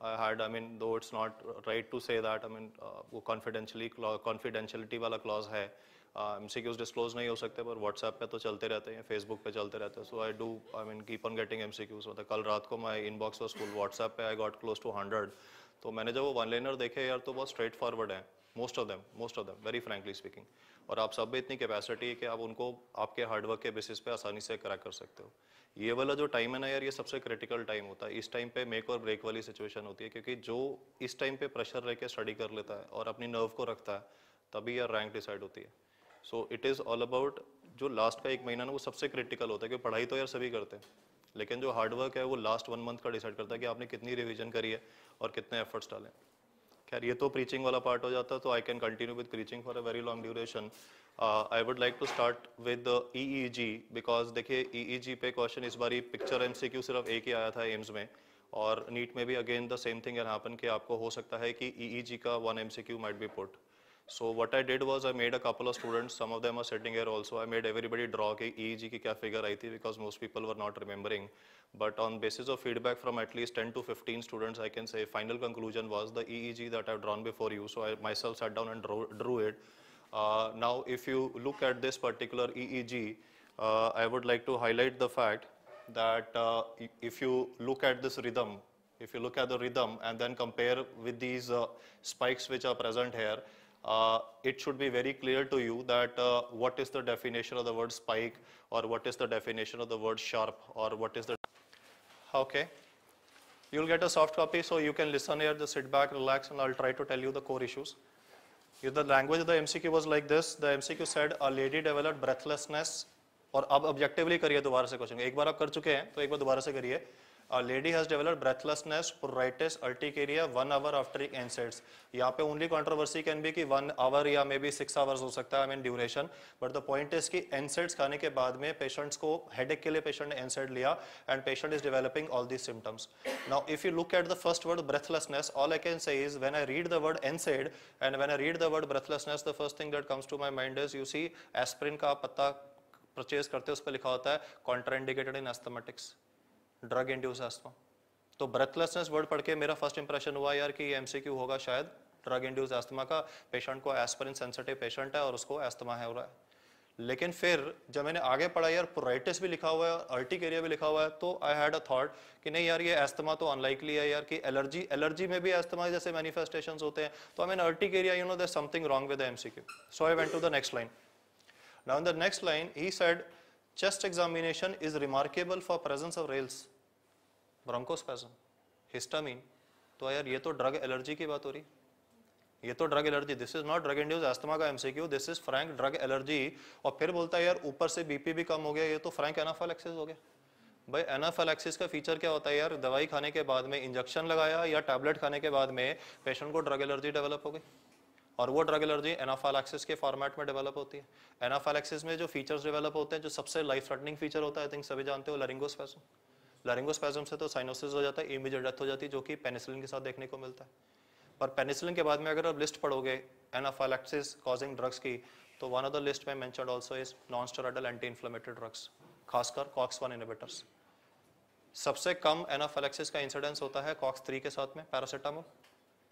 I had, I mean, though it's not right to say that, I mean, वो confidentially confidentiality वाला clause है Uh, MCQs disclose नहीं हो सकते पर WhatsApp पे तो चलते रहते हैं Facebook पे चलते रहते हैं so I do I mean keep on getting MCQs मतलब कल रात को my inbox was full WhatsApp पे I got close to 100 तो मैंने जब वो one liner देखे यार तो बहुत स्ट्रेट फॉरवर्ड है most of them most of them very frankly speaking और आप सब में इतनी कैपेसिटी है कि आप उनको आपके हार्डवर्क के बेसिस पे आसानी से क्रैक कर सकते हो ये वाला जो टाइम है ना यार ये सबसे क्रिटिकल टाइम होता है इस टाइम पे मेक और ब्रेक वाली सिचुएशन होती है क्योंकि जो इस टाइम पे प्रेशर रह के स्टडी कर लेता है और अपनी नर्व को रखता है तभी यार रैंक डिसाइड होती है so it is all about जो लास्ट का एक महीना ना वो सबसे क्रिटिकल होता है क्योंकि पढ़ाई तो यार सभी करते हैं लेकिन जो हार्डवर्क है वो लास्ट वन मंथ का डिसाइड करता है कि आपने कितनी रिविजन करी है और कितने एफर्ट्स डाले हैं खैर ये तो प्रीचिंग वाला पार्ट हो जाता है तो I can continue with preaching for a very long duration I would like to start with EEG because देखिए ईईजी e e पे क्वेश्चन इस बार पिक्चर एमसीक्यू सिर्फ एक ही आया था एम्स में और नीट में भी again the same thing can happen कि आपको हो सकता है कि ईईजी e का one M C Q might be put So what I did was I made a couple of students, some of them are sitting here also, I made everybody draw ki EEG ki kya figure I because most people were not remembering. But on basis of feedback from at least 10 to 15 students, I can say final conclusion was the EEG that I've drawn before you. So I myself sat down and drew, drew it. Uh, now if you look at this particular EEG, uh, I would like to highlight the fact that uh, if you look at this rhythm, if you look at the rhythm and then compare with these uh, spikes which are present here, uh, it should be very clear to you that uh, what is the definition of the word spike or what is the definition of the word sharp or what is the okay you'll get a soft copy so you can listen here just sit back relax and i'll try to tell you the core issues if the language of the mcq was like this the mcq said a lady developed breathlessness Or, ab objectively, करिए दोबारा से question एक बार आप कर चुके हैं तो एक बार दोबारा से करिए A lady has developed breathlessness, pruritus, urticaria one hour after NSAIDs. यहाँ पे only controversy can be कि one hour या maybe six hours हो सकता है I mean duration. But the point is कि NSAIDs खाने के बाद में patients को headache के लिए patient ने NSAID लिया and patient is developing all these symptoms. Now if you look at the first word breathlessness, all I can say is when I read the word NSAID and when I read the word breathlessness, the first thing that comes to my mind is you see aspirin का पत्ता purchase करते हैं उसपे लिखा होता है contraindicated in asthmatics. Drug induce asthma तो breathlessness word पढ़ के मेरा फर्स्ट इंप्रेशन हुआ यार कि एमसीक्यू होगा शायद ड्रग इंड्यूस एस्थमा का पेशेंट को एस्परिन सेंसिटिव पेशेंट है और उसको एस्थमा है हो रहा है लेकिन फिर जब मैंने आगे पढ़ा यार प्रोराइटिस भी लिखा हुआ है अर्टिकेरिया भी लिखा हुआ है तो आई हैड अ थॉट कि नहीं यार ये एस्थमा तो अनलाइकली है यार कि एलर्जी एलर्जी में भी एस्थमा जैसे मैनिफेस्टेशन होते हैं तो I mean area you know there something wrong with M C Q so I went to the next line now the next line he said Chest examination is remarkable for presence of rails, bronchospasm, histamine. तो यार ये तो drug allergy की बात हो रही ये तो drug allergy this is not drug induce asthma का MCQ this is frank drug allergy और फिर बोलता है यार ऊपर से बीपी भी कम हो गया ये तो फ्रैंक एनाफाइलेक्सिस हो गया भाई एनाफाइलेक्सिस का फीचर क्या होता है यार दवाई खाने के बाद में इंजेक्शन लगाया या टैबलेट खाने के बाद में पेशेंट को ड्रग एलर्जी डेवलप हो गई और वो ड्रग एलर्जी एनाफालाक्सिस के फॉर्मेट में डेवलप होती है एनाफालाक्सिस में जो फीचर्स डेवलप होते हैं जो सबसे लाइफ थ्रेटनिंग फीचर होता है आई थिंक सभी जानते हो लरिंगोस्पैजम लरिंगोस्पैजम से तो साइनोसिस हो जाता है इमीजिएट डेथ हो जाती है जो कि पेनिसिलिन के साथ देखने को मिलता है पर पेनिसिलिन के बाद में अगर आप लिस्ट पढ़ोगे एनाफाइलैक्सिस कॉजिंग ड्रग्स की तो वन ऑफ द लिस्ट में mention also is non steroidal anti inflammatory drugs खासकर कॉक्स वन इनिबिटर्स सबसे कम एनाफेलेक्सिस का इंसिडेंस होता है कॉक्स थ्री के साथ में पैरासिटामोल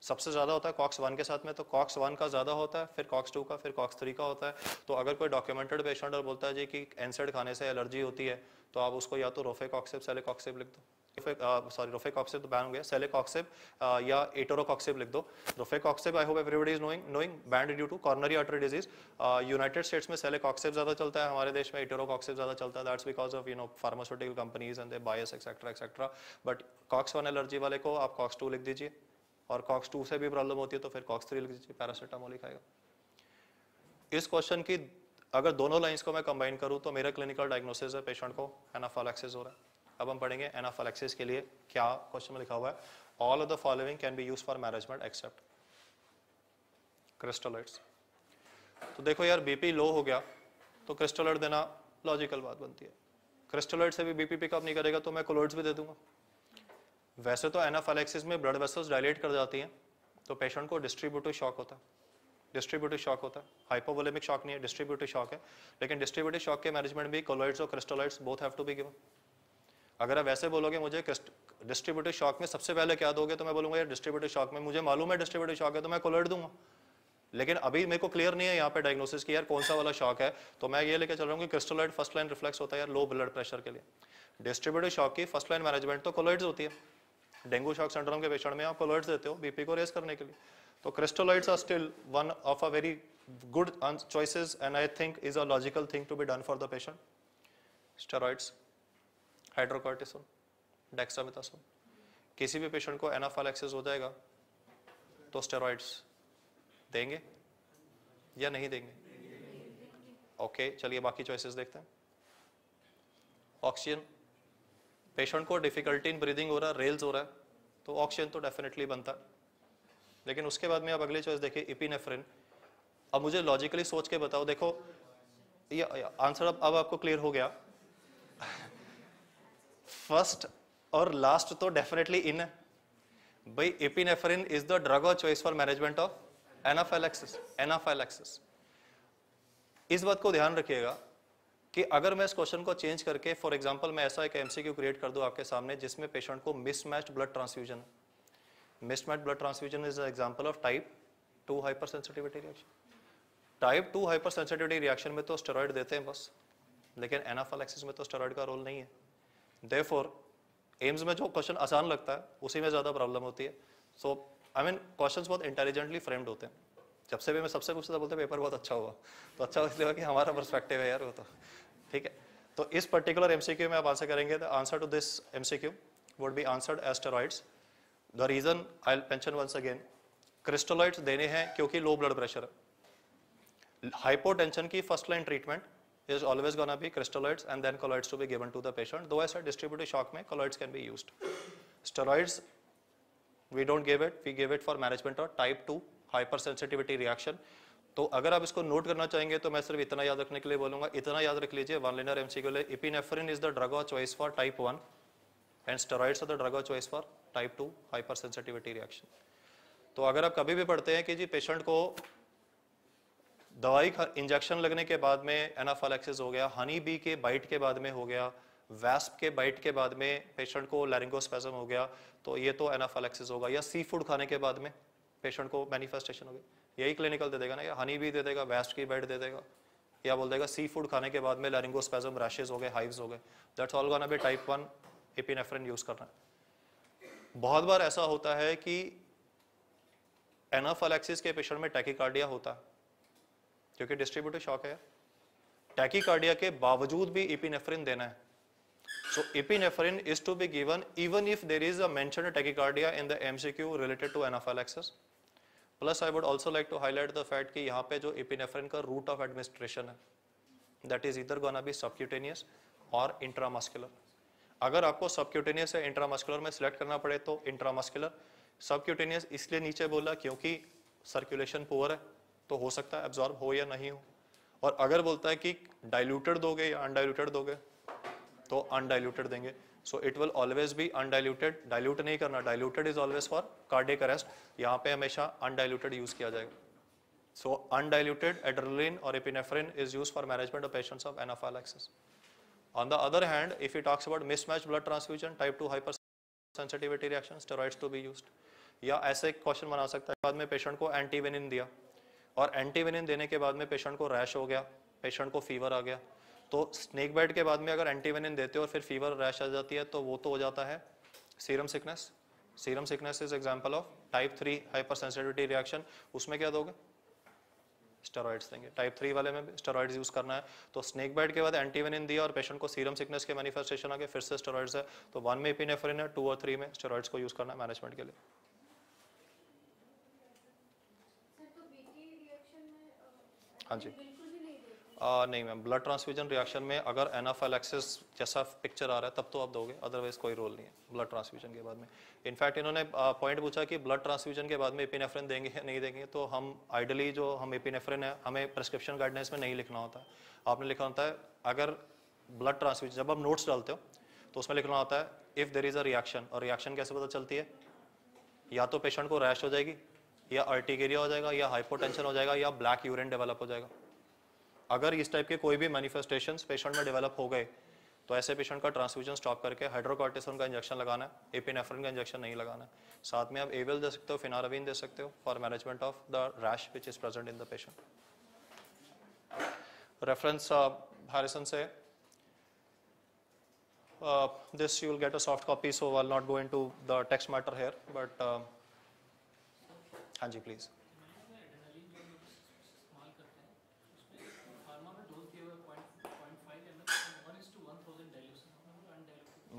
सबसे ज़्यादा होता है कॉक्स वन के साथ में तो कॉक्स वन का ज़्यादा होता है फिर कॉक्स टू का फिर कॉक्स थ्री का होता है तो अगर कोई डॉक्यूमेंटेड पेशेंट और बोलता है जी कि एनसेड खाने से एलर्जी होती है तो आप उसको या तो रोफे कॉक्सिप सेले कॉक्सिप लिख दो सॉरी रोफे कॉक्सिप तो बैन हो गया सेले कॉक्सिप uh, या एटोरो कॉक्सिप लिख दो rofecoxib I hope everybody is knowing knowing banned due to coronary artery disease United States में सेले कॉक्सिप ज़्यादा चलता है हमारे देश में एटोरो कॉक्सिप ज़्यादा चलता है that's because of you know pharmaceutical companies and they bias etcetera etcetera but COX one allergy वाले को आप कॉक्स टू लिख दीजिए और कॉक्स टू से भी प्रॉब्लम होती है तो फिर कॉक्स थ्री लिख दीजिए पैरासीटामोल लिखाएगा इस क्वेश्चन की अगर दोनों लाइंस को मैं कंबाइन करूँ तो मेरा क्लिनिकल डायग्नोसिस है पेशेंट को एनाफालेक्सिस हो रहा है अब हम पढ़ेंगे एनाफालेक्सिस के लिए क्या क्वेश्चन में लिखा हुआ है all of the following can be use for management except crystalloids तो देखो यार बीपी लो हो गया तो क्रिस्टोलाइट देना लॉजिकल बात बनती है क्रिस्टोलाइट से भी बीपी पिकअप नहीं करेगा तो मैं कोलोइड्स भी दे दूंगा वैसे तो एनाफालेक्सिस में ब्लड वेसल्स डायलेट कर जाती हैं तो पेशेंट को डिस्ट्रीब्यूटिव शॉक होता है डिस्ट्रीब्यूटिव शॉक होता है हाइपोवोलेमिक शॉक नहीं है डिस्ट्रीब्यूटिव शॉक है लेकिन डिस्ट्रीब्यूटिव शॉक के मैनेजमेंट भी कोलोइड्स और crystalloids both have to be given अगर आप वैसे बोलोगे मुझे डिस्ट्रीब्यूटिव शॉक में सबसे पहले क्या दोगे तो मैं बोलूँगा यार डिस्ट्रीब्यूटिव शॉक में मुझे मालूम है डिस्ट्रीब्यूटिव शॉक है तो मैं कोलोइड दूंगा लेकिन अभी मेरे को क्लियर नहीं है यहाँ पे डायग्नोसिस की यार कौन सा वाला शॉक है तो मैं ये लेकर चल रहा हूँ कि क्रिस्टोलाइड फर्स्ट लाइन रिफ्लेक्स होता है यार लो ब्लड प्रेशर के लिए डिस्ट्रीब्यूटिव शॉक की फर्स्ट लाइन मैनेजमेंट तो कोलोइड्स होती है डेंगू शॉक सिंड्रोम के पेशेंट में आप अलर्ट्स देते हो बीपी को रेस करने के लिए तो crystalloids are still one of a very good choices and I think is a logical thing to be done for the patient steroids hydrocortisone, dexamethasone. किसी भी पेशेंट को एनाफालैक्सिस हो जाएगा तो स्टेरॉइड्स देंगे या नहीं देंगे ओके okay, चलिए बाकी चॉइसेस देखते हैं ऑक्सीजन पेशेंट को डिफिकल्टी इन ब्रीदिंग हो रहा है रेल्स हो रहा है तो ऑक्सीजन तो डेफिनेटली बनता लेकिन उसके बाद में आप अगले चॉइस देखिए इपिनेफ्रिन अब मुझे लॉजिकली सोच के बताओ देखो ये आंसर अब अब आपको क्लियर हो गया फर्स्ट और लास्ट तो डेफिनेटली इन है भाई epinephrine is the drug of choice for management of anaphylaxis anaphylaxis इस बात को ध्यान रखिएगा कि अगर मैं इस क्वेश्चन को चेंज करके फॉर एग्जाम्पल मैं ऐसा एक एमसीक्यू क्रिएट कर दूँ आपके सामने जिसमें पेशेंट को mismatched blood transfusion mismatch blood transfusion is example of type two hypersensitivity reaction type two hypersensitivity reaction में तो स्टेरॉइड देते हैं बस लेकिन एनाफालेक्सिस में तो स्टेरॉइड का रोल नहीं है देफोर एम्स में जो क्वेश्चन आसान लगता है उसी में ज़्यादा प्रॉब्लम होती है सो आई मीन क्वेश्चन बहुत इंटेलिजेंटली फ्रेम्ड होते हैं जब से भी मैं सबसे पूछता था बोलते पेपर बहुत अच्छा हुआ तो अच्छा हुआ इसलिए कि हमारा परस्पेक्टिव है यार वो तो ठीक है तो इस पर्टिकुलर एमसीक्यू में आप आंसर करेंगे the answer to this MCQ would be answered steroids the reason I mention once again crystalloids देने हैं क्योंकि लो ब्लड प्रेशर हाइपोटेंशन की first line treatment is always gonna be crystalloids and then colloids to be given to the patient though ऐसा distributive shock में colloids can be used steroids we don't give it we give it for management of type two hypersensitivity reaction तो अगर आप इसको note करना चाहेंगे तो मैं सिर्फ इतना याद रखने के लिए बोलूंगा इतना याद रख लीजिए वन लेनर एमसीक्यू ले epinephrine is the drug of choice for type one and steroids of the drug of choice for type two hypersensitivity reaction तो अगर आप कभी भी पढ़ते हैं कि जी पेशेंट को दवाई इंजेक्शन लगने के बाद में एनाफालेक्सिस हो गया हनी बी के बाइट के बाद में हो गया वैस्प के बाइट के बाद में पेशेंट को लैरिंगोस्पेजम हो गया तो ये तो एनाफालेक्सिस होगा या सी फूड खाने के बाद में पेशेंट को मैनिफेस्टेशन हो गया यही क्लिनिकल दे देगा ना या हनी भी दे देगा वेस्ट की बेड दे देगा या बोल देगा सी फूड खाने के बाद में लैरिंगोस्पैज्म रैशेज हो गए हाइव्स हो गए that's all gonna be type one epinephrine use करना है बहुत बार ऐसा होता है कि एनाफालेक्सिस के पेशेंट में टैकिकार्डिया होता है क्योंकि डिस्ट्रीब्यूटिव शॉक है टैकिकार्डिया के बावजूद भी इपिनेफ्रिन देना है so epinephrine is to be given even if there is a mentioned tachycardia in the MCQ related to anaphylaxis plus I would also like to highlight the fact कि यहाँ पे जो एपिनेफ्रिन का रूट ऑफ एडमिनिस्ट्रेशन है that is इधर gonna be subcutaneous और intramuscular अगर आपको सबक्यूटेनियस या इंट्रामस्कुलर में सिलेक्ट करना पड़े तो इंट्रामस्कुलर सबक्यूटेनियस इसलिए नीचे बोला क्योंकि सर्कुलेशन पुअर है तो हो सकता है एब्जॉर्ब हो या नहीं हो और अगर बोलता है कि डाइल्यूटेड दोगे या अनडाइल्यूटेड दोगे तो अनडाइल्यूटेड देंगे so it will always be undiluted dilute नहीं करना diluted is always for cardiac arrest यहाँ पे हमेशा अनडाइल्यूटेड यूज किया जाएगा सो अनडाइल्यूटेड एड्रोलिन और epinephrine is use for management of patients of anaphylaxis on the other hand if you talks about mismatch blood transfusion type two hypersensitivity reaction steroids to be use या ऐसे एक question बना सकता है बाद में patient को एंटीविनिन दिया और एंटीविनिन देने के बाद में पेशेंट को रैश हो गया पेशेंट को फीवर आ गया तो स्नेक बाइट के बाद में अगर एंटीवेनिन देते हो और फिर फीवर रैश आ जाती है तो वो तो हो जाता है serum sickness serum sickness is example of type three hypersensitivity reaction उसमें क्या दोगे स्टेरॉइड्स देंगे टाइप थ्री वाले में स्टेरॉइड्स यूज करना है तो स्नेक बाइट के बाद एंटीवेनिन दिया और पेशेंट को सीरम सिकनेस के मैनिफेस्टेशन आगे फिर से स्टेरॉइड्स है तो वन में इपिनेफ्रिन है टू और थ्री में स्टेरॉइड्स को यूज करना है मैनेजमेंट के लिए तो uh, हाँ जी आ, नहीं मैम ब्लड ट्रांसफ्यूजन रिएक्शन में अगर एनाफेलेक्सिस जैसा पिक्चर आ रहा है तब तो आप दोगे अदरवाइज कोई रोल नहीं है ब्लड ट्रांसफ्यूजन के बाद में इनफैक्ट इन्होंने पॉइंट पूछा कि ब्लड ट्रांसफ्यूजन के बाद में एपिनेफ्रिन देंगे नहीं देंगे तो हम आइडली जो हम एपिनेफ्रिन है हमें प्रिस्क्रिप्शन गाइडलाइंस में नहीं लिखना होता है आपने लिखा होता है अगर ब्लड ट्रांसफ्यूजन जब आप नोट्स डालते हो तो उसमें लिखना होता है if there is a reaction और रिएक्शन कैसे पता चलती है या तो पेशेंट को रैश हो जाएगी या अर्टिगेरिया हो जाएगा या हाइपोटेंशन हो जाएगा या ब्लैक यूरिन डेवलप हो जाएगा अगर इस टाइप के कोई भी मैनिफेस्टेशन पेशेंट में डेवलप हो गए तो ऐसे पेशेंट का ट्रांसफ्यूजन स्टॉप करके हाइड्रोकॉर्टिसन का इंजेक्शन लगाना है एपिनेफ्रिन का इंजेक्शन नहीं लगाना है साथ में आप एवेल दे सकते हो फिनाराविन दे सकते हो for management of the rash which is present in the patient reference Harrison से this you will get a soft copy so so I'll not go into the text matter here, but uh, Hanji, हाँ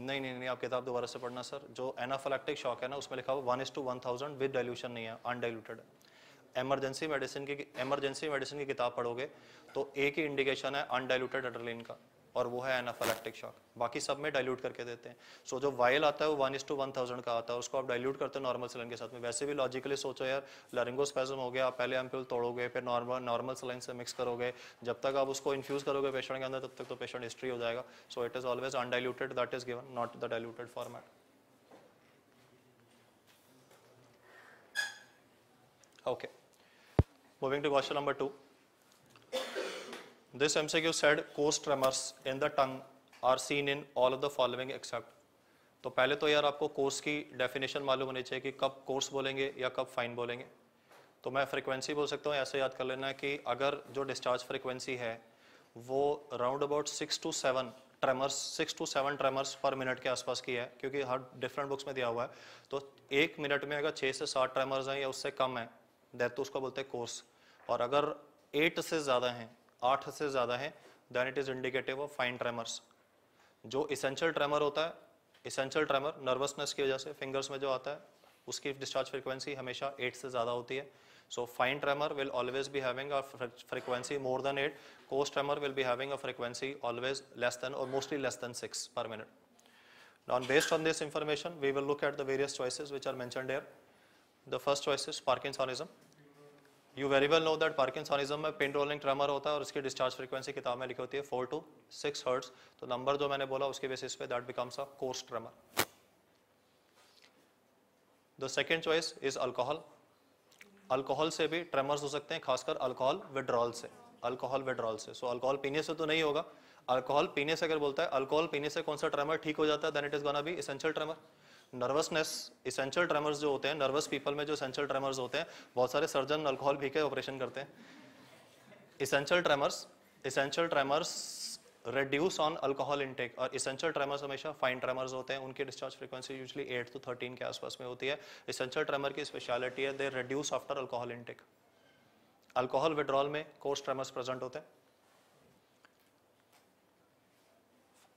नहीं नहीं नहीं आप किताब दोबारा से पढ़ना सर जो एनाफोलैक्टिक शॉक है ना उसमें लिखा हुआ one is to one thousand with dilution नहीं है अनडाइल्यूटेड एमरजेंसी मेडिसिन की एमरजेंसी मेडिसिन की किताब पढ़ोगे तो एक ही इंडिकेशन है अनडाइल्यूटेड एड्रेलिन का और वो है एनाफेलेक्टिक शॉक बाकी सब में डाइल्यूट करके देते हैं सो so, जो वायल आता है वो वन इस टू वन थाउजेंड का आता है उसको आप डाइल्यूट करते हैं नॉर्मल सलन के साथ में वैसे भी लॉजिकली सोचो यार लरिंगोस्पैज्म हो गया पहले एम्पल तोड़ोगे फिर नॉर्मल नॉर्मल सलन से मिक्स करोगे जब तक आप उसको इन्फ्यूज़ करोगे पेशेंट के अंदर तब तक तो पेशेंट हिस्ट्री हो जाएगा so it is always undiluted that is given not the diluted format okay moving to question number two This MCQ said coast tremors in the tongue are seen in all of the following except तो पहले तो यार आपको course की definition मालूम होनी चाहिए कि कब कोर्स बोलेंगे या कब फाइन बोलेंगे तो मैं फ्रिक्वेंसी बोल सकता हूँ ऐसे याद कर लेना कि अगर जो डिस्चार्ज फ्रिक्वेंसी है वो round about six to seven tremors six to seven tremors per minute के आसपास की है क्योंकि हर डिफरेंट बुक्स में दिया हुआ है तो एक मिनट में अगर छः से सात ट्रेमर्स हैं या उससे कम है दैट तो उसको बोलते हैं कोर्स और अगर एट से ज़्यादा हैं आठ से ज़्यादा है then it is indicative of fine tremors जो इसेंशियल ट्रेमर होता है इसेंशियल ट्रेमर नर्वसनेस की वजह से फिंगर्स में जो आता है उसकी डिस्चार्ज फ्रिक्वेंसी हमेशा एट से ज़्यादा होती है so fine tremor will always be having a frequency more than eight coarse tremor will be having a frequency always less than और mostly less than six per minute now based on this information we will look at the various choices which are mentioned here the first choice is Parkinsonism. You very well know that parkinsonism में pin rolling tremor होता है और उसकी discharge frequency किताब में लिखी होती है फोर टू सिक्स हर्ट्स तो नंबर जो मैंने बोला उसके बेसिस पे that becomes a coarse tremor the second choice is alcohol alcohol से भी ट्रेमर्स हो सकते हैं खासकर अल्कोहल विड्रॉल से अल्कोहल विड्रॉल से सो so, अल्कोहल पीने से तो नहीं होगा अल्कोहल पीने से अगर बोलता है अल्कोहल पीने से कौन सा ट्रेमर ठीक हो जाता है then it is gonna be essential tremor nervousness essential tremors जो होते हैं नर्वस पीपल में जो इसेंशियल ट्रेमर्स होते हैं बहुत सारे सर्जन अल्कोहल भी के ऑपरेशन करते हैं essential tremors essential tremors reduce on alcohol intake और इसेंशियल ट्रेमर्स हमेशा फाइन ट्रेमर्स होते हैं उनकी discharge frequency usually eight to thirteen के आसपास में होती है इसेंशियल ट्रेमर की स्पेशलिटी है they reduce after alcohol intake alcohol withdrawal में कोर्स ट्रेमर्स प्रेजेंट होते हैं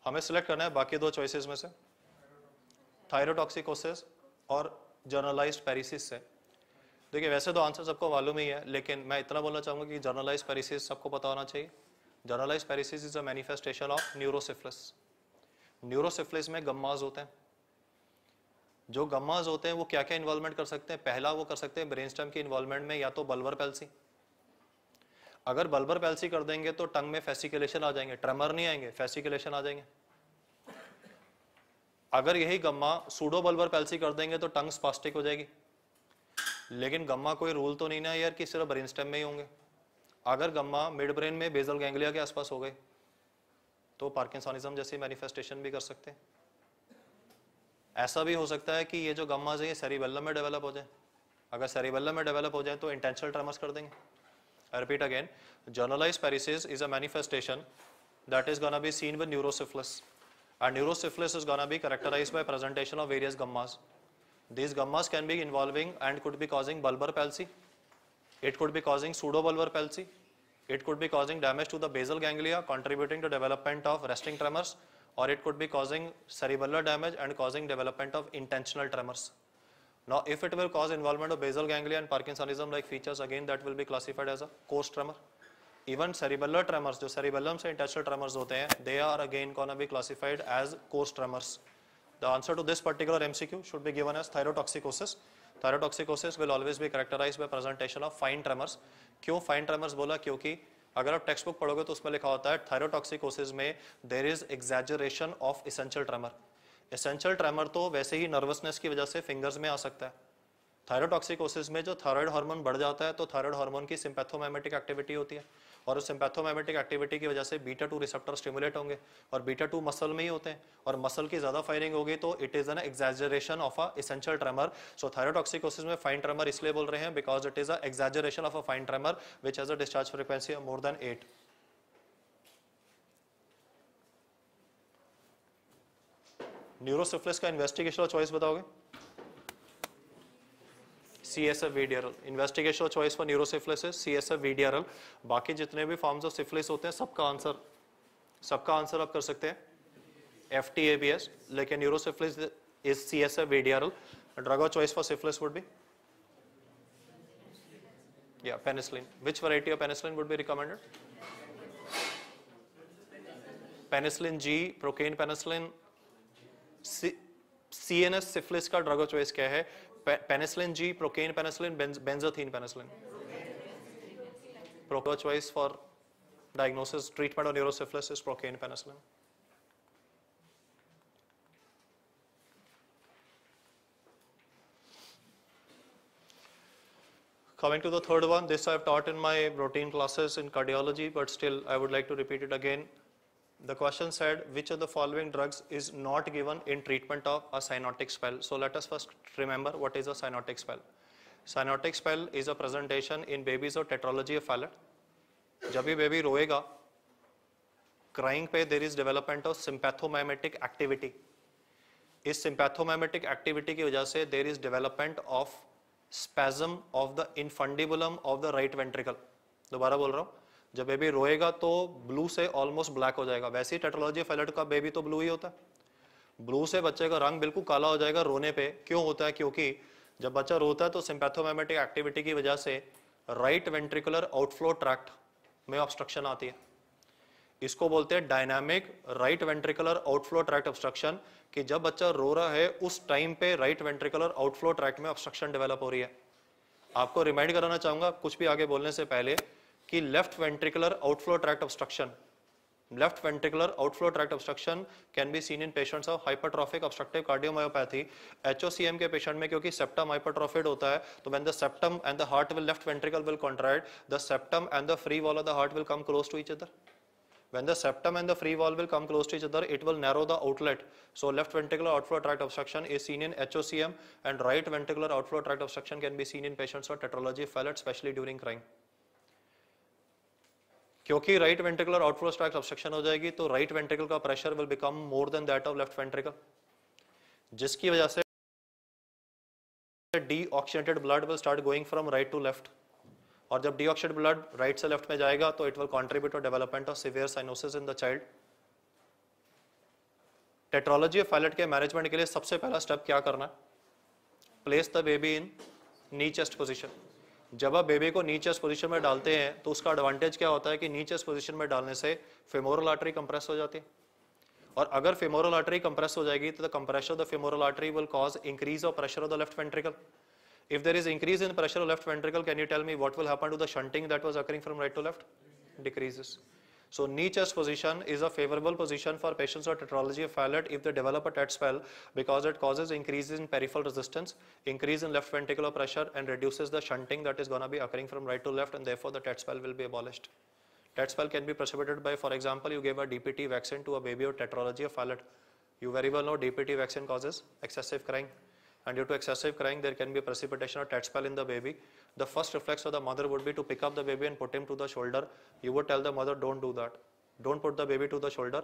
हमें सिलेक्ट करना है बाकी दो चॉइसेस में से थायरोटॉक्सिकोसिस और जर्नलाइज पेरिसिस से देखिए वैसे तो आंसर सबको मालूम ही है लेकिन मैं इतना बोलना चाहूँगा कि जर्नलाइज पेरिसिस सबको पता होना चाहिए generalised paresis is a manifestation of neurosyphilis neurosyphilis में गम्माज होते हैं जो गम्माज होते हैं वो क्या क्या इन्वॉल्वमेंट कर सकते हैं पहला वो कर सकते हैं ब्रेन स्टम की इन्वॉल्वमेंट में या तो बल्बर पेल्सी अगर बल्बर पेल्सी कर देंगे तो टंग में फेसिकुलेशन आ जाएंगे ट्रमर नहीं आएंगे फेसिकुलेशन आ जाएंगे अगर यही गम्मा सूडो बल्बर पैल्सी कर देंगे तो टंग स्पास्टिक हो जाएगी लेकिन गम्मा कोई रूल तो नहीं ना यार कि सिर्फ ब्रेन स्टेम में ही होंगे अगर गम्मा मिड ब्रेन में बेजल गैंग्लिया के आसपास हो गए तो पार्किसनिज्म जैसी मैनिफेस्टेशन भी कर सकते ऐसा भी हो सकता है कि ये जो गम्माज है ये सेरिबेलम में डेवलप हो जाए अगर सेरिबेलम में डेवलप हो जाए तो इंटेंशनल ट्रमर्स कर देंगे I repeat again generalised paresis is a manifestation that is gonna be seen with neurosyphilis And neurosyphilis is going to be characterized by presentation of various gammas. These gammas can be involving and could be causing bulbar palsy. It could be causing pseudobulbar palsy. It could be causing damage to the basal ganglia, contributing to development of resting tremors, or it could be causing cerebellar damage and causing development of intentional tremors. Now, if it will cause involvement of basal ganglia and Parkinsonism like features, again that will be classified as a coarse tremor. Even cerebellar tremors जो cerebellum से intentional tremors होते हैं they are again can be classified as coarse tremors the answer to this particular MCQ should be given as thyrotoxicosis. Thyrotoxicosis will always be characterized by presentation of fine tremors क्यों fine tremors बोला क्योंकि अगर आप text book पढ़ोगे तो उसमें लिखा होता है थायरोटॉक्सिकोसिस में there is exaggeration of essential tremor essential tremor तो वैसे ही नर्वसनेस की वजह से फिंगर्स में आ सकता है थायरोटॉक्सिकोसिस में जो थायराइड हार्मोन बढ़ जाता है तो थायराइड हार्मोन की सिंपैथोमाइमेटिक एक्टिविटी होती है और उस एम्पैथोमैमेटिक एक्टिविटी की वजह से बीटा टू रिसेप्टर स्टिमुलेट होंगे और बीटा टू मसल में ही होते हैं और मसल की ज़्यादा फायरिंग होगी तो it is an exaggeration of a essential tremor so thyrotoxicosis में फाइन ट्रेमर इसलिए बोल रहे हैं because it is a exaggeration of a fine tremor which has a discharge frequency more than eight neurosyphilis का investigation और choice बताओगे CSF VDRL investigational choice for neurosyphilis है CSF VDRL बाकी जितने भी फॉर्म्स ऑफ सिफिलिस होते हैं सबका आंसर सबका आंसर आप कर सकते हैं F T A B S लेकिन neurosyphilis is C S F VDRL drug of choice for syphilis would be yeah penicillin which variety of penicillin would be recommended penicillin g procaine penicillin C, cns syphilis ka drug of choice kya hai penicillin G, procaine penicillin, benz penicillin. Proper choice for diagnosis, treatment of neurosyphilis is procaine penicillin. Coming to the third one, this I've taught in my routine classes in cardiology, but still I would like to repeat it again. The question said, which of the following drugs is not given in treatment of a cyanotic spell? So let us first remember what is a cyanotic spell. Cyanotic spell is a presentation in babies और tetralogy of Fallot जब भी baby रोएगा crying पे there is development of sympathomimetic activity इस sympathomimetic activity की वजह से there is development of spasm of the infundibulum of the right ventricle दोबारा बोल रहा हूँ जब बेबी रोएगा तो ब्लू से ऑलमोस्ट ब्लैक हो जाएगा वैसे ही टेटोलॉजी ऑफ एलर्ट का बेबी तो ब्लू ही होता है ब्लू से बच्चे का रंग बिल्कुल काला हो जाएगा रोने पे क्यों होता है क्योंकि जब बच्चा रोता है तो सिंपैथोमेमेटिक एक्टिविटी की वजह से राइट वेंट्रिकुलर आउटफ्लो ट्रैक्ट में ऑब्स्ट्रक्शन आती है इसको बोलते हैं dynamic right ventricular outflow tract obstruction कि जब बच्चा रो रहा है उस टाइम पे राइट वेंट्रिकुलर आउटफ्लो ट्रैक्ट में ऑब्स्ट्रक्शन डेवलप हो रही है आपको रिमाइंड कराना चाहूंगा कुछ भी आगे बोलने से पहले कि left ventricular outflow tract obstruction left ventricular outflow tract obstruction can be seen in patients of hypertrophic obstructive cardiomyopathy HOCM के पेशेंट में क्योंकि septum hypertrophied होता है तो when the septum and the heart will left ventricle will contract the septum and the free wall of the heart will come close to each other when the septum and the free wall will come close to each other it will narrow the outlet so left ventricular outflow tract obstruction is seen in HOCM and right ventricular outflow tract obstruction can be seen in patients with tetralogy fallot especially during crying क्योंकि right ventricular outflow tract obstruction हो जाएगी तो right ventricle का pressure will become more than that of left ventricle जिसकी वजह से deoxygenated blood will start going from right to left और जब ऑक्सीड ब्लड राइट से लेफ्ट में जाएगा तो it will contribute to development of severe cyanosis in the child tetralogy of Fallot के मैनेजमेंट के लिए सबसे पहला स्टेप क्या करना है place the baby in knee chest position जब आप बेबी को नीचे पोजीशन में डालते हैं तो उसका एडवांटेज क्या होता है कि नीचे पोजीशन में डालने से फेमोरल आर्टरी कंप्रेस हो जाती है और अगर फेमोरल आर्टरी कंप्रेस हो जाएगी तो the compression of the femoral artery will cause increase of pressure of the left ventricle if there is increase in pressure of left ventricle can you tell me what will happen to the shunting that was occurring from right to left decreases So Nietzsche's position is a favorable position for patients with tetralogy of Fallot if they develop a TET spell because it causes increases in peripheral resistance, increase in left ventricular pressure and reduces the shunting that is going to be occurring from right to left and therefore the TET spell will be abolished. TET spell can be precipitated by, for example, you gave a DPT vaccine to a baby with tetralogy of Fallot. You very well know DPT vaccine causes excessive crying and due to excessive crying there can be precipitation or tet spell in the baby the first reflex of the mother would be to pick up the baby and put him to the shoulder. You would tell the mother, don't do that. Don't put the baby to the shoulder.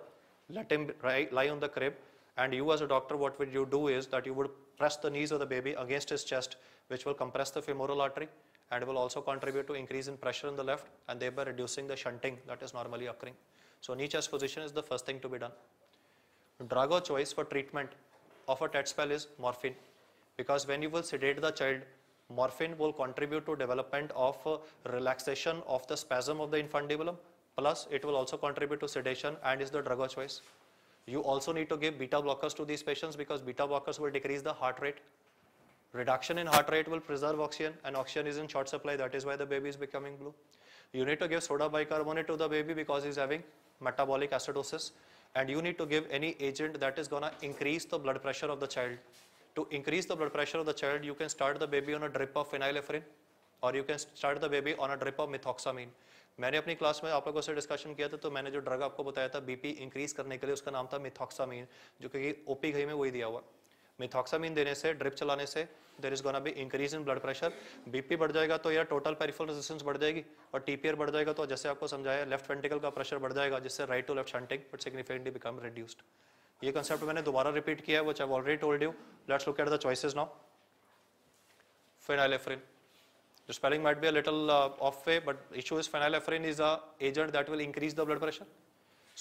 Let him lie on the crib. And you as a doctor, what would you do is that you would press the knees of the baby against his chest, which will compress the femoral artery and will also contribute to increase in pressure in the left and thereby reducing the shunting that is normally occurring. So knee chest position is the first thing to be done. Drug of choice for treatment of a TET spell is morphine because when you will sedate the child Morphine will contribute to development of uh, relaxation of the spasm of the infundibulum. Plus, it will also contribute to sedation and is the drug of choice. You also need to give beta blockers to these patients because beta blockers will decrease the heart rate. Reduction in heart rate will preserve oxygen and oxygen is in short supply. That is why the baby is becoming blue. You need to give soda bicarbonate to the baby because he's having metabolic acidosis. And you need to give any agent that is going to increase the blood pressure of the child. to increase the blood pressure of the child, you can start the baby on a drip of phenylephrine और you can start the baby on a drip of methoxamine मैंने अपनी class में आप लोगों से discussion किया था तो मैंने जो ड्रग आपको बताया था बीपी इंक्रीज करने के लिए उसका नाम था मिथॉक्सामीन जो कि ओपी घई में वही दिया हुआ मिथॉक्सामीन देने से ड्रिप चलाने से there is gonna be increase in blood pressure BP बढ़ जाएगा तो यार टोटल पेरिफल रेजिस्टेंस बढ़ जाएगी और टीपीआर बढ़ जाएगा तो जैसे आपको समझाया लेफ्ट वेंटिकल का प्रेशर बढ़ जाएगा जिससे right to left shunting but significantly become reduced ये कंसेप्ट मैंने दोबारा रिपीट किया है which I already told you let's look at the choices now phenylephrine the spelling might be a little off way but issue is phenylephrine is a agent that will increase the blood pressure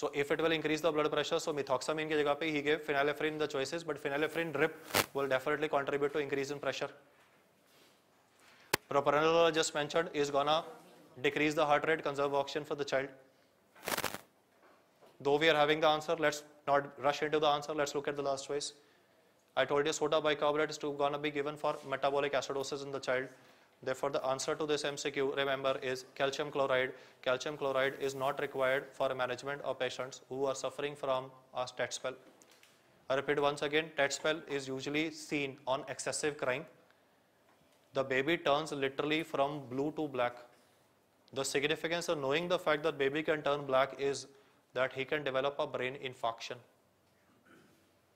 so if it will increase the blood pressure so methoxamine की जगह पे ही give phenylephrine the choices but phenylephrine drip will definitely contribute to increase in pressure propranolol just mentioned is gonna decrease the heart rate conserve oxygen for the child Though we are having the answer, let's not rush into the answer. Let's look at the last choice. I told you soda bicarbonate is going to be given for metabolic acidosis in the child. Therefore, the answer to this MCQ, remember, is calcium chloride. Calcium chloride is not required for management of patients who are suffering from a TET spell. I repeat once again, TET spell is usually seen on excessive crying. The baby turns literally from blue to black. The significance of knowing the fact that baby can turn black is that he can develop a brain infarction.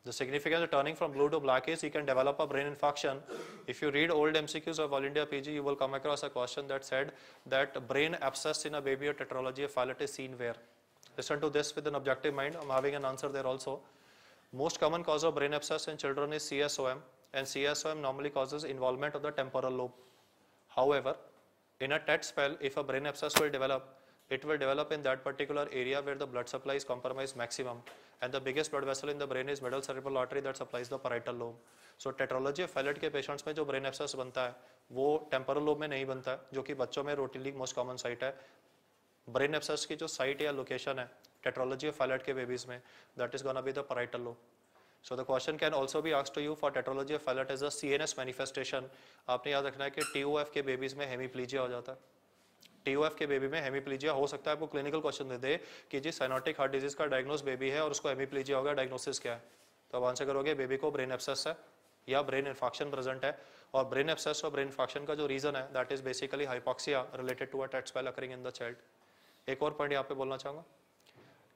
The significance of turning from blue to black is he can develop a brain infarction. If you read old MCQs of All India PG, you will come across a question that said that brain abscess in a baby or tetralogy of fillet is seen where. Listen to this with an objective mind. I'm having an answer there also. Most common cause of brain abscess in children is CSOM and CSOM normally causes involvement of the temporal lobe. However, in a TET spell, if a brain abscess will develop, it will develop in that particular area where the blood supply is compromised maximum. And the biggest blood vessel in the brain is middle cerebral artery that supplies the parietal lobe. So tetralogy Fallot के patients में जो brain abscess बनता है वो temporal lobe में नहीं बनता है जो कि बच्चों में रोटिली मोस्ट कॉमन साइट है ब्रेन एब्सेस की जो साइट या लोकेशन है टेट्रोलॉजी फैलेट के बेबीज में that is gonna be the parietal lobe so the question can also भी asked to you for tetralogy Fallot as a C N S manifestation आपने याद रखना है कि टी ओ एफ के बेबीज में हेमीप्लीजिया हो जाता है टीओएफ के बेबी में हेमीप्लीजिया हो सकता है आपको क्लिनिकल क्वेश्चन दे दे कि जी साइनोटिक हार्ट डिजीज का डायग्नोस बेबी है और उसको हेमीप्लीजिया होगा डायग्नोसिस क्या है तो आप आंसर करोगे बेबी को ब्रेन एप्सेस है या ब्रेन इन्फॉक्शन प्रेजेंट है और ब्रेन एप्सेस और ब्रेन इन्फॉक्शन का जो रीजन है that is basically hypoxia related to a tet spell occurring in the child एक और पॉइंट यहाँ पे बोलना चाहूंगा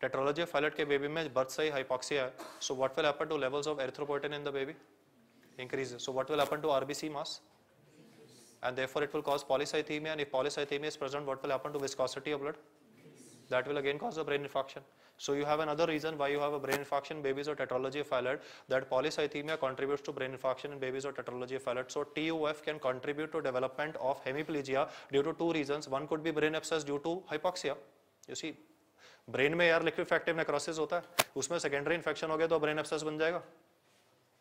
टेट्रोलॉजी फाइलट के बेबी में बर्थ से ही हाइपोक्सिया है so what will happen to levels of erythropoietin in the baby increase so what will happen to RBC mass and therefore it will cause polycythemia and if polycythemia is present what will happen to viscosity of blood? That will again cause a brain infarction. So you have another reason why you have a brain infarction babies or tetralogy of Fallot that polycythemia contributes to brain infarction in babies or tetralogy of Fallot. So TOF can contribute to development of hemiplegia due to two reasons. One could be brain abscess due to hypoxia. You see, brain में यार liquefactive necrosis होता है उसमें secondary infection हो गया तो brain abscess बन जाएगा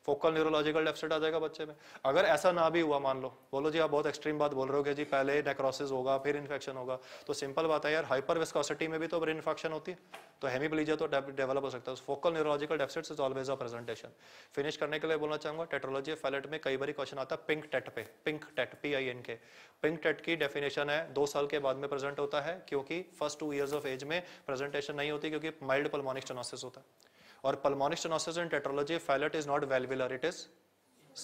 फोकल न्यूरोलॉजिकल डेफिसिट आ जाएगा बच्चे में अगर ऐसा ना भी हुआ मान लो बोलो जी आप बहुत एक्सट्रीम बात बोल रहे हो जी पहले नेक्रोसिस होगा फिर इन्फेक्शन होगा तो सिंपल बात है यार हाइपर विस्कोसिटी में भी तो ब्रेन इन्फेक्शन होती है तो हेमीब्लीजिया तो डेवलप हो सकता है focal neurological deficit is always a presentation finish करने के लिए बोलना चाहूंगा टेट्रोलॉजी फैलेट में कई बार क्वेश्चन आता है पिंक टेट पे pink tet P I N K pink tet की डेफिनेशन है दो साल के बाद में प्रेजेंट होता है क्योंकि first two years of age में प्रेजेंटेशन नहीं होती क्योंकि माइल्ड पलमोनिक स्टेनोसिस होता है और pulmonic stenosis in tetralogy Fallot is not valvular it is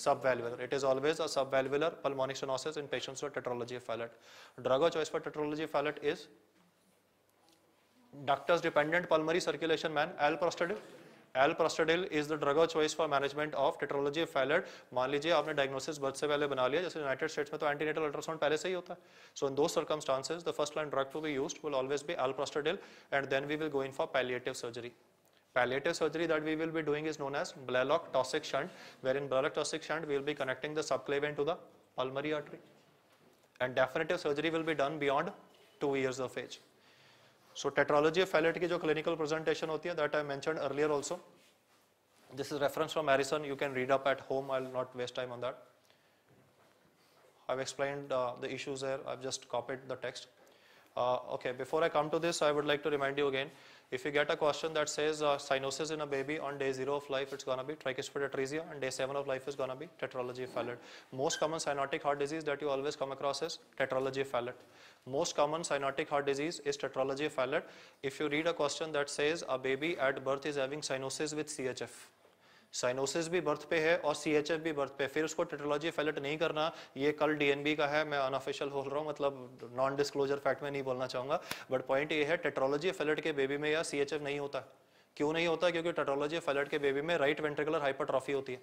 sub valvular it is always a sub valvular pulmonic stenosis in patients with tetralogy Fallot drug of choice for tetralogy Fallot is ductus dependent pulmonary circulation man alprostadil alprostadil is the drug of choice for management of tetralogy Fallot मान लीजिए आपने diagnosis birth से पहले बना लिया जैसे United States में तो एंटीनेटल अल्ट्रासाउंड पहले से ही होता है सो इन दो circumstances the first line drug to be used will always be alprostadil and then we will go in for palliative surgery Palliative surgery that we will be doing is known as Blalock toxic shunt, wherein Blalock toxic shunt we will be connecting the subclavian to the pulmonary artery. And definitive surgery will be done beyond two years of age. So tetralogy of failure की clinical presentation होती that I mentioned earlier also. This is reference from Harrison. You can read up at home. I'll not waste time on that. I've explained uh, the issues there. I've just copied the text. Uh, okay, before I come to this, I would like to remind you again if you get a question that says uh, in a baby on day 0 of life, it's going to be atresia, and day 7 of life is going to be tetralogy of Fallot. Most common cyanotic heart disease that you always come across is tetralogy of Fallot. Most common cyanotic heart disease is tetralogy of Fallot. If you read a question that says a baby at birth is having synosis with CHF, cyanosis भी birth पे है और C H F भी birth पे फिर उसको टेटोलॉजी Fallot नहीं करना ये कल डीएनबी का है मैं अनऑफिशियल बोल रहा हूँ मतलब नॉन डिस्क्लोजर फैक्ट में नहीं बोलना चाहूंगा बट पॉइंट ये है टेट्रोलॉजी फैलेट के बेबी में या सी एच एफ नहीं होता क्यों नहीं होता क्योंकि टेट्रोलॉजी फैलेट के बेबी में राइट वेंट्रिकुलर हाइपरट्रॉफी होती है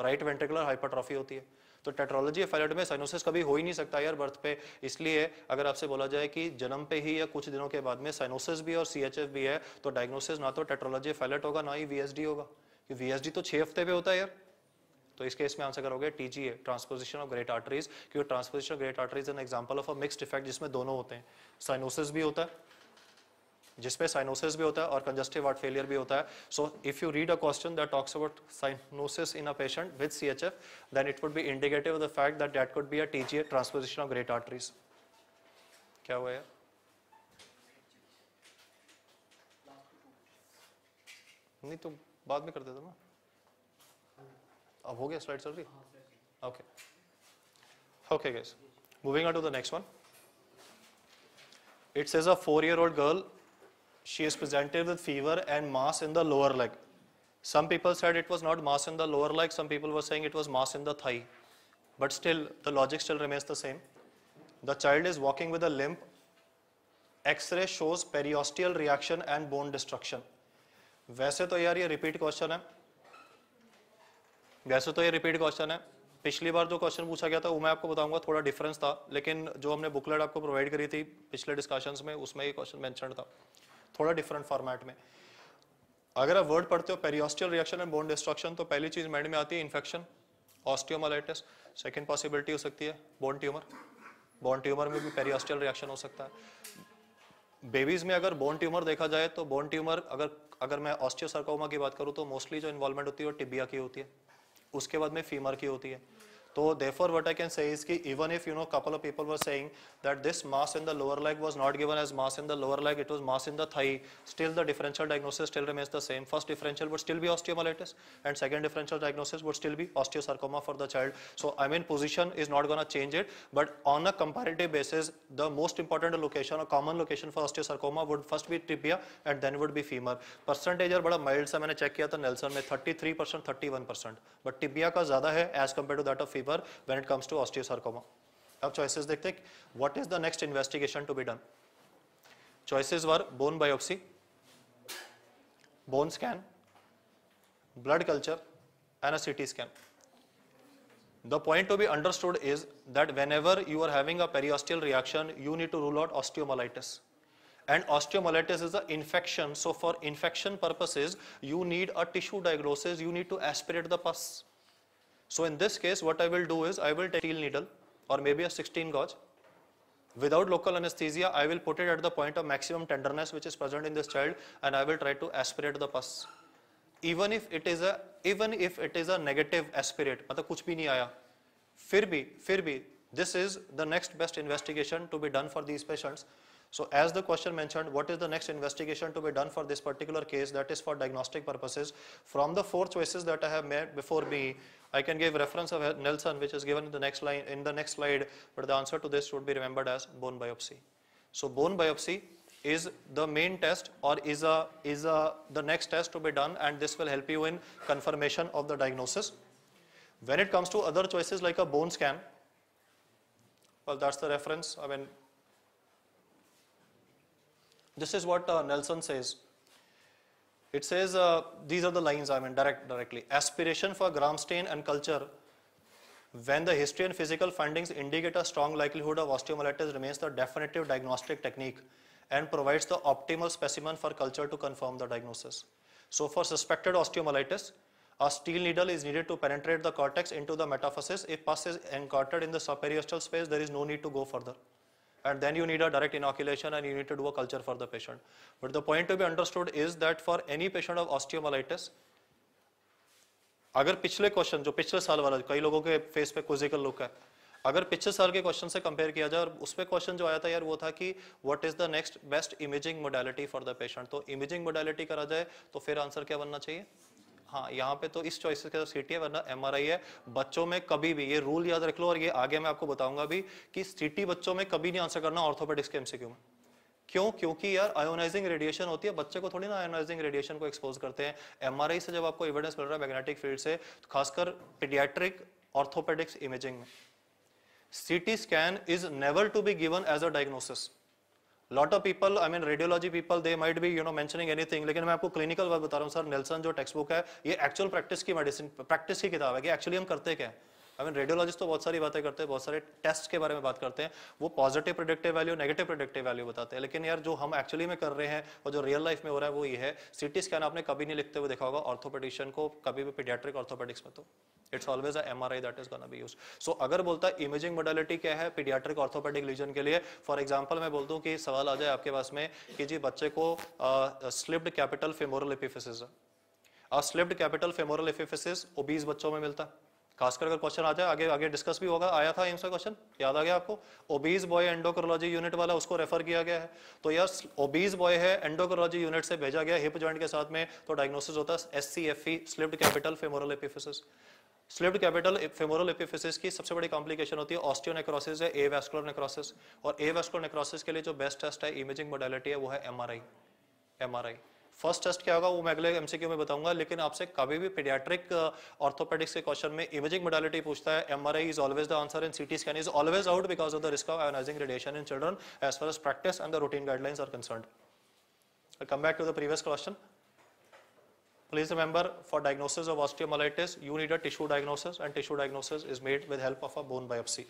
राइट वेंट्रिकुलर हाइपरट्रॉफी होती है तो टेट्रोलॉजी फैलेट में साइनोसिस कभी हो ही नहीं सकता यार बर्थ पे इसलिए अगर आपसे बोला जाए कि जन्म पे ही या कुछ दिनों के बाद में साइनोसिस भी और सी भी है तो डायग्नोसिस ना तो टेट्रोलॉजी फैलेट होगा ना ही वी होगा कि वीएसडी तो छह हफ्ते पे होता है यार तो इस केस में आंसर करोगे TGA transposition of great arteries क्योंकि transposition great arteries an example of a mixed effect जिसमें दोनों होते हैं साइनोसिस भी होता है जिसमें साइनोसिस भी होता है और कंजस्टिव हार्ट फेलियर भी होता है so if you read a question that talks about cyanosis in a patient with CHF then it would be indicative of the fact that that could be a TGA transposition of great arteries क्या हुआ यार नहीं तो बाद में कर देता ना अब हो गया स्लाइड चल रही okay okay guys moving on to the next one it's as a four year old girl she is presented with fever and mass in the lower leg some people said it was not mass in the lower leg some people were saying it was mass in the thigh but still the logic still remains the same the child is walking with a limp X-ray shows periosteal reaction and bone destruction वैसे तो यार ये repeat question है वैसे तो ये repeat question है पिछली बार जो क्वेश्चन पूछा गया था वो मैं आपको बताऊंगा थोड़ा डिफरेंस था लेकिन जो हमने बुकलेट आपको प्रोवाइड करी थी पिछले डिस्कशंस में उसमें ये क्वेश्चन मेंशन था थोड़ा डिफरेंट फॉर्मेट में अगर आप वर्ड पढ़ते हो periosteal reaction and bone destruction तो पहली चीज माइंड में आती है इन्फेक्शन ऑस्टियोमालाइटिस सेकेंड पॉसिबिलिटी हो सकती है बोन ट्यूमर बोन ट्यूमर में भी पेरियोस्टियल रिएक्शन हो सकता है बेबीज में अगर बोन ट्यूमर देखा जाए तो बोन ट्यूमर अगर अगर मैं ऑस्टियोसार्कोमा की बात करूँ तो मोस्टली जो इन्वॉल्वमेंट होती है वो टिबिया की होती है उसके बाद में फीमर की होती है So therefore, what I can say is that even if you know couple of people were saying that this mass in the lower leg was not given as mass in the lower leg, it was mass in the thigh, still the differential diagnosis still remains the same. First differential would still be osteomyelitis and second differential diagnosis would still be osteosarcoma for the child. So I mean position is not going to change it, but on a comparative basis, the most important location or common location for osteosarcoma would first be tibia and then would be femur. Percentage और बड़ा mild सा मैंने check किया था Nelson में 33 percent thirty but tibia का ज़्यादा है as compare to that of when it comes to osteosarcoma. Now choices dekhte hain. What is the next investigation to be done? Choices were bone biopsy, bone scan, blood culture, and a CT scan. The point to be understood is that whenever you are having a periosteal reaction, you need to rule out osteomyelitis. And osteomyelitis is an infection. So for infection purposes, you need a tissue diagnosis. You need to aspirate the pus. So in this case, what I will do is I will take a steel needle or maybe a 16 gauge. Without local anesthesia, I will put it at the point of maximum tenderness which is present in this child and I will try to aspirate the pus. Even if it is a even if it is a negative aspirate, मतलब कुछ भी नहीं आया this is the next best investigation to be done for these patients so as the question mentioned, what is the next investigation to be done for this particular case that is for diagnostic purposes? From the four choices that I have made before me, I can give reference of Nelson which is given in the next line in the next slide but the answer to this should be remembered as bone biopsy. So bone biopsy is the main test or is a is a the next test to be done and this will help you in confirmation of the diagnosis. When it comes to other choices like a bone scan, well that's the reference I mean this is what uh, Nelson says. It says uh, these are the lines I mean direct directly. Aspiration for Gramstein and culture when the history and physical findings indicate a strong likelihood of osteomyelitis remains the definitive diagnostic technique and provides the optimal specimen for culture to confirm the diagnosis. So for suspected osteomyelitis, a steel needle is needed to penetrate the cortex into the metaphysis. If pus is encoded in the superiosteal space, there is no need to go further. and then you need a direct inoculation and you need to do a culture for the patient. But the point to be understood is that for any patient of osteomyelitis, अगर पिछले question जो पिछले साल वाला कई लोगों के face पे क्विजिकल लुक है अगर पिछले साल के क्वेश्चन से कंपेयर किया जाए और उस पर क्वेश्चन जो आया था यार वो था कि what is the next best imaging modality for the patient तो इमेजिंग मोडालिटी करा जाए तो फिर आंसर क्या बनना चाहिए हाँ यहाँ पे तो इस चॉइस के साथ सीटी है वरना एम है बच्चों में कभी भी ये रूल याद रख लो और ये आगे मैं आपको बताऊंगा भी कि सीटी बच्चों में कभी नहीं आंसर करना ऑर्थोपेडिक्स के एमसीक्यू में क्यों क्योंकि यार आयोनाइजिंग रेडिएशन होती है बच्चे को थोड़ी ना आयोनाइजिंग रेडिएशन को एक्सपोज करते हैं एमआरआई से जब आपको एविडेंस मिल रहा है मैग्नेटिक फील्ड से तो खासकर पीडियाट्रिक ऑर्थोपेडिक्स इमेजिंग में CT scan is never to be given as a diagnosis lot of people I mean radiology people they might be you know mentioning anything लेकिन मैं आपको क्लिनिकल वर्क बता रहा हूँ सर नेल्सन जो textbook है ये एक्चुअल प्रैक्टिस की मेडिसिन प्रैक्टिस की किताब है कि एक्चुअली हम करते क्या है आई मीन रेडियोलॉजिस्ट तो बहुत सारी बातें करते हैं बहुत सारे टेस्ट के बारे में बात करते हैं वो positive productive value negative productive value बताते हैं लेकिन यार जो हम एक्चुअली में कर रहे हैं और जो रियल लाइफ में हो रहा है वो ये है सिटी स्कैन आपने कभी नहीं लिखते हुए देखा होगा ऑर्थोपेडिशन को कभी भी पीडियाट्रिक ऑर्थोपेडिक्स में तो it's always M R I that is gonna be use so अगर बोलता है इमेजिंग मोडालिटी क्या है पीडियाट्रिक ऑर्थोपेडिक लीजन के लिए फॉर एग्जाम्पल मैं बोल दूँ कि सवाल आ जाए आपके पास में कि जी बच्चे को slipped capital femoral epiphysis slipped capital femoral epiphysis obese बच्चों में मिलता है खासकर अगर क्वेश्चन आ जाए आगे आगे डिस्कस भी होगा आया था एम्स का क्वेश्चन याद आ गया आपको ओबीज बॉय एंडोक्रोलॉजी यूनिट वाला उसको रेफर किया गया है तो यस ओबीज बॉय है एंडोक्रोलॉजी यूनिट से भेजा गया हिप जॉइंट के साथ में तो डायग्नोसिस होता है S C F E slipped capital femoral epiphysis slipped capital femoral epiphysis की सबसे बड़ी कॉम्प्लिकेशन होती है ऑस्टियोनेक्रोसिस है ए एवेस्कुलर नेक्रोसिस और ए एवेस्कुलर नेक्रोसिस के लिए जो बेस्ट टेस्ट है इमेजिंग मोडेलिटी है वो है M R I first test क्या होगा वो मैं अगले एमसीक्यू में बताऊंगा लेकिन आपसे कभी भी पीडियाट्रिक ऑर्थोपेडिक्स के क्वेश्चन में इमेजिंग मोडालिटी पूछता है MRI is always the answer and CT scan is always out because of the risk of ionising radiation in children as far as practice and the routine guidelines are concern come back to the previous question please remember for diagnosis of osteomyelitis you need a tissue diagnosis and tissue diagnosis is made with help of a bone biopsy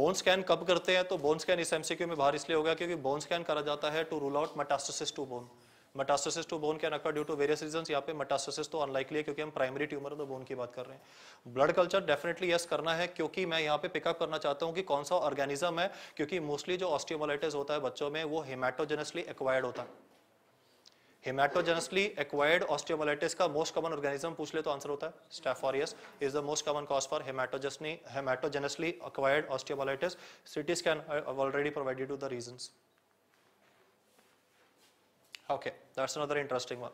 bone scan कब करते हैं तो bone scan इस MCQ में बाहर इसलिए होगा क्योंकि बोन स्कैन करा जाता है to rule out metastasis to bone metastasis to bone can occur due to various reason यहाँ पे मेटास्टोसिस तो अनलाइकली है क्योंकि हम primary tumour of the bone की बात कर रहे हैं ब्लड कल्चर डेफिनेटली यस करना है क्योंकि मैं यहाँ पे पिकअप करना चाहता हूँ कि कौन सा ऑर्गेनिज्म है क्योंकि मोस्टली जो ऑस्टियोमोलाइटिस होता है बच्चों में वो हेमाटोजेनसली एक्वायर्ड होता है हेमाटोजेनसली एक्वायर्ड ऑस्टियोमोलाइटिस का मोस्ट कॉमन ऑर्गेनिज्म पूछ ले तो आंसर होता है staph aureus is the most common cause for haematogenously haematogenously acquired osteomyelitis CT scan already provided to the reasons okay that's another interesting one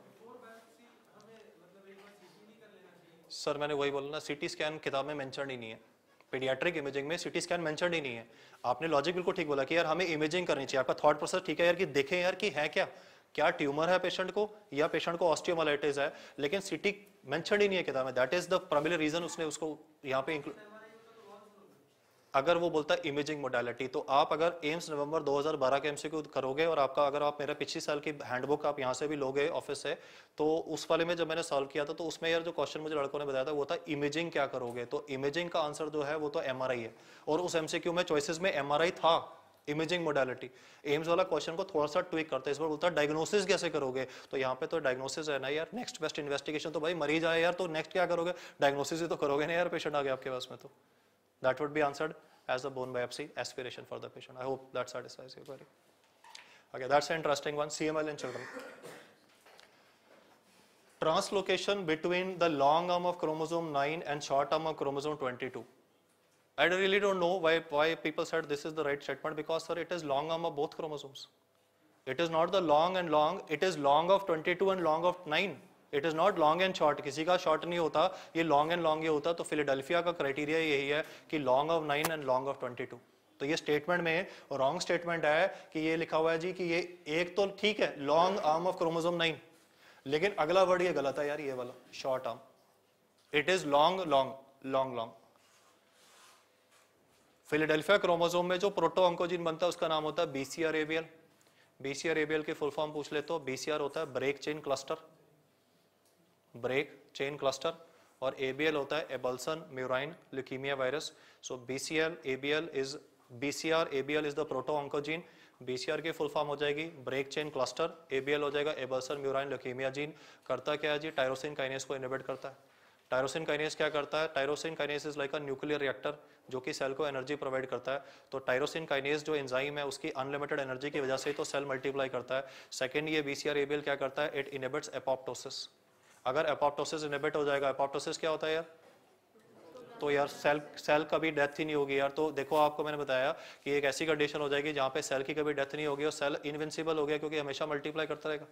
sir मैंने वही बोला ना सिटी स्कैन किताब में मेंशन ही नहीं है पीडियाट्रिक इमेजिंग में सिटी स्कैन मेंशन ही नहीं है आपने लॉजिक बिल्कुल ठीक बोला कि यार हमें इमेजिंग करनी चाहिए आपका थॉट प्रोसेस ठीक है यार कि देखें यार कि है क्या क्या ट्यूमर है पेशेंट को या पेशेंट को ऑस्टियोमालाइटिस है लेकिन सिटी मेंशन ही नहीं है किताब में that is the primary reason उसने उसको यहाँ पे इंक्लूड अगर वो बोलता है इमेजिंग मोडालिटी तो आप अगर एम्स नवंबर 2012 के एमसीक्यू करोगे और आपका अगर आप मेरा पिछले साल की हैंडबुक आप यहाँ से भी लोगे ऑफिस से तो उस वाले में जब मैंने सॉल्व किया था तो उसमें यार जो क्वेश्चन मुझे लड़कों ने बताया था वो था इमेजिंग क्या करोगे तो इमेजिंग का आंसर जो है वो तो एम है और उस एमसीक्यू में चॉइसिस में एम था इमेजिंग मोडालिटी एम्स वाला क्वेश्चन को थोड़ा सा ट्विक करता है इस बार बोलता है डायग्नोसिस कैसे करोगे तो यहाँ पे तो डायग्नोसिस है ना यार नेक्स्ट बेस्ट इन्वेस्टिगेशन तो भाई मरीज आए यार तो नेक्स्ट क्या करोगे डायग्नोसिस ही तो करोगे ना यार पेशेंट आ गया आपके पास में तो That would be answered as a bone biopsy aspiration for the patient. I hope that satisfies your query. Okay, that's an interesting one, CML in children. Translocation between the long arm of chromosome 9 and short arm of chromosome 22. I really don't know why, why people said this is the right statement because sir, it is long arm of both chromosomes. It is not the long and long, it is long of 22 and long of 9. It is not long and short किसी का short नहीं होता ये long and long ही होता तो Philadelphia का criteria यही है कि long of nine and long of twenty two तो ये स्टेटमेंट में रॉन्ग स्टेटमेंट है कि ये लिखा हुआ है जी कि ये एक तो ठीक है long arm of chromosome nine लेकिन अगला वर्ड ये गलत है यार ये वाला short arm it is long long long long Philadelphia chromosome में जो प्रोटो ऑन्कोजिन बनता है उसका नाम होता है बीसीआर एबीएल बीसीआर एबीएल के फुल फॉर्म पूछ ले तो बीसीआर होता है break chain cluster break chain cluster और एबीएल होता है Abelson murine leukaemia virus so BCL ABL is BCR ABL is the proto C BCR की फुल फॉर्म हो जाएगी ब्रेक चेन क्लस्टर एबीएल हो जाएगा एबल्सन म्यूराइन ल्यूकीमिया जीन करता क्या है जी टायरोसिन काइनेस को इनोवेट करता है टायरोसिन काइनेस क्या करता है tyrosine kinase is like a nuclear reactor जो कि सेल को एनर्जी प्रोवाइड करता है तो टायरोसिन काइनेस जो एंजाइम है उसकी अनलिमिटेड एनर्जी की वजह से ही तो सेल मल्टीप्लाई करता है सेकेंड ये बीसीआर एबीएल क्या करता है इट इनिबिट्स एपोप्टोसिस अगर एपोप्टोसिस इनिबिट हो जाएगा एपोप्टोसिस क्या होता है यार तो यार सेल सेल कभी डेथ ही नहीं होगी यार तो देखो आपको मैंने बताया कि एक ऐसी कंडीशन हो जाएगी जहाँ पे सेल की कभी डेथ नहीं होगी और सेल इनविंसिबल हो गया क्योंकि हमेशा मल्टीप्लाई करता रहेगा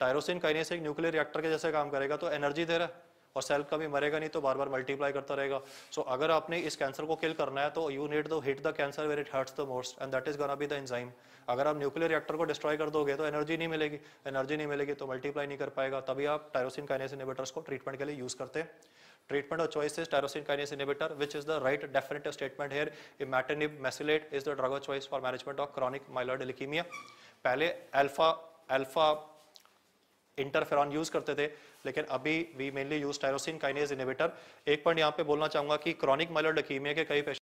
टायरोसिन काइनेस एक न्यूक्लियर रिएक्टर के जैसे काम करेगा तो एनर्जी दे रहा है और सेल कभी मरेगा नहीं तो बार बार मल्टीप्लाई करता रहेगा सो so, अगर आपने इस कैंसर को किल करना है तो you need to hit the cancer where it hurts the most and that is gonna be the enzyme अगर आप न्यूक्लियर रिएक्टर को डिस्ट्रॉय कर दोगे तो एनर्जी नहीं मिलेगी एनर्जी नहीं मिलेगी तो मल्टीप्लाई नहीं कर पाएगा तभी आप टायरोसिन काइनेस इनिबेटर्स को ट्रीटमेंट के लिए यूज करते हैं treatment of choice is tyrosine kinase which is the right definitive statement here here imatinib is the drug drug choice for management of chronic chronic myeloid पहले alpha alpha interferon use करते थे लेकिन अभी we mainly use tyrosine kinase inhibitor एक point यहाँ पे बोलना चाहूंगा कि क्रॉनिक माइलोड लकीमिया के कई